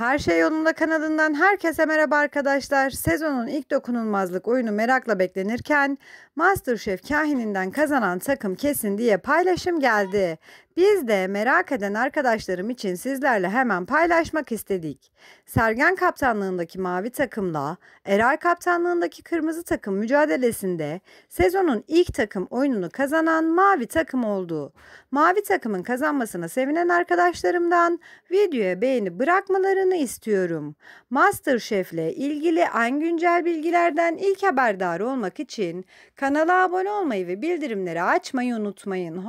Her şey yolunda kanalından herkese merhaba arkadaşlar. Sezonun ilk dokunulmazlık oyunu merakla beklenirken Masterchef kahininden kazanan takım kesin diye paylaşım geldi. Biz de merak eden arkadaşlarım için sizlerle hemen paylaşmak istedik. Sergen kaptanlığındaki mavi takımla Eray kaptanlığındaki kırmızı takım mücadelesinde sezonun ilk takım oyununu kazanan mavi takım oldu. Mavi takımın kazanmasına sevinen arkadaşlarımdan videoya beğeni bırakmalarını olmasını istiyorum. MasterChef'le ilgili en güncel bilgilerden ilk haberdar olmak için kanala abone olmayı ve bildirimleri açmayı unutmayın.